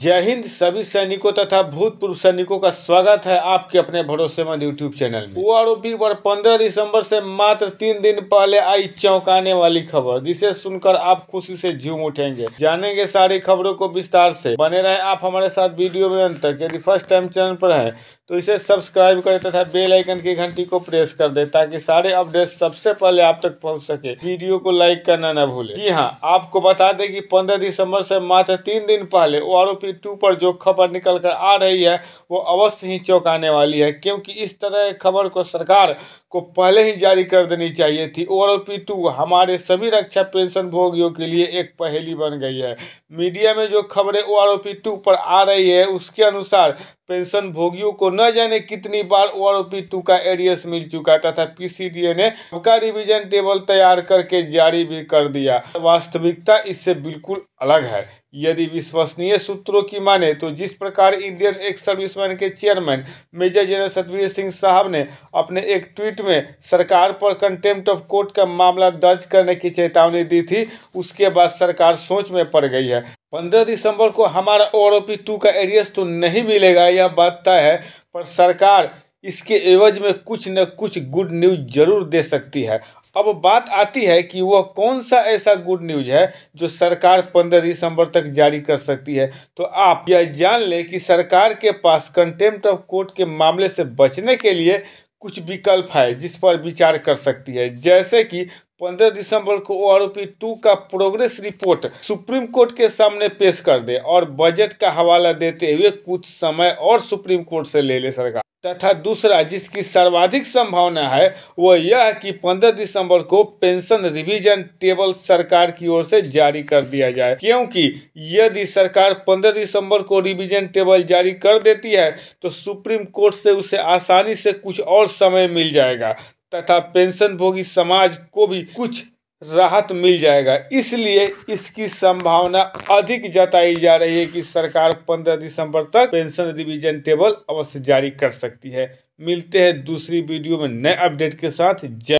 जय हिंद सभी सैनिकों तथा भूतपूर्व सैनिकों का स्वागत है आपके अपने भरोसेमंद यूट्यूब चैनल में वो और बिग पंद्रह दिसंबर से मात्र तीन दिन पहले आई चौंकाने वाली खबर जिसे सुनकर आप खुशी से झूम उठेंगे जानेंगे सारी खबरों को विस्तार से बने रहे आप हमारे साथ वीडियो में अंत तक यदि फर्स्ट टाइम चैनल पर है तो इसे सब्सक्राइब करें तथा बेलाइकन की घंटी को प्रेस कर दे ताकि सारे अपडेट सबसे पहले आप तक पहुँच सके वीडियो को लाइक करना न भूले जी हाँ आपको बता दें की पंद्रह दिसम्बर से मात्र तीन दिन पहले ओ आरोपी पृथ्वी टू पर जो खबर निकल कर आ रही है वो अवश्य ही चौंकाने वाली है क्योंकि इस तरह खबर को सरकार को पहले ही जारी कर देनी चाहिए थी ओर पी टू हमारे सभी रक्षा पेंशन भोगियों के लिए एक पहेली बन गई है मीडिया में जो खबरें O R O P two पर आ रही है उसके अनुसार पेंशन भोगियों को न जाने कितनी बार ओ आर टू का एरियस मिल चुका तथा पीसीडीए ने सबका रिवीजन टेबल तैयार करके जारी भी कर दिया वास्तविकता इससे बिल्कुल अलग है यदि विश्वसनीय सूत्रों की माने तो जिस प्रकार इंडियन एक्स सर्विसमैन के chairman major general Satvir Singh साहब ने अपने एक ट्वीट में सरकार पर कंटेम्प्ट ऑफ कोर्ट का मामला दर्ज करने की चेतावनी दी थी उसके बाद सरकार सोच में पड़ गई है पंद्रह दिसंबर को हमारा पी टू का एरियस तो नहीं मिलेगा यह बात तय है पर सरकार इसके एवज में कुछ न कुछ गुड न्यूज जरूर दे सकती है अब बात आती है कि वह कौन सा ऐसा गुड न्यूज है जो सरकार पंद्रह दिसंबर तक जारी कर सकती है तो आप यह जान लें कि सरकार के पास कंटेम्प्ट ऑफ कोर्ट के मामले से बचने के लिए कुछ विकल्प है जिस पर विचार कर सकती है जैसे कि पंद्रह दिसंबर को ओ टू का प्रोग्रेस रिपोर्ट सुप्रीम कोर्ट के सामने पेश कर दे और बजट का हवाला देते हुए कुछ समय और सुप्रीम कोर्ट से ले ले सरकार तथा दूसरा जिसकी सर्वाधिक संभावना है वह यह कि 15 दिसंबर को पेंशन रिवीजन टेबल सरकार की ओर से जारी कर दिया जाए क्योंकि यदि सरकार 15 दिसंबर को रिवीजन टेबल जारी कर देती है तो सुप्रीम कोर्ट से उसे आसानी से कुछ और समय मिल जाएगा तथा पेंशन भोगी समाज को भी कुछ राहत मिल जाएगा इसलिए इसकी संभावना अधिक जताई जा रही है कि सरकार 15 दिसंबर तक पेंशन रिवीजन टेबल अवश्य जारी कर सकती है मिलते हैं दूसरी वीडियो में नए अपडेट के साथ जय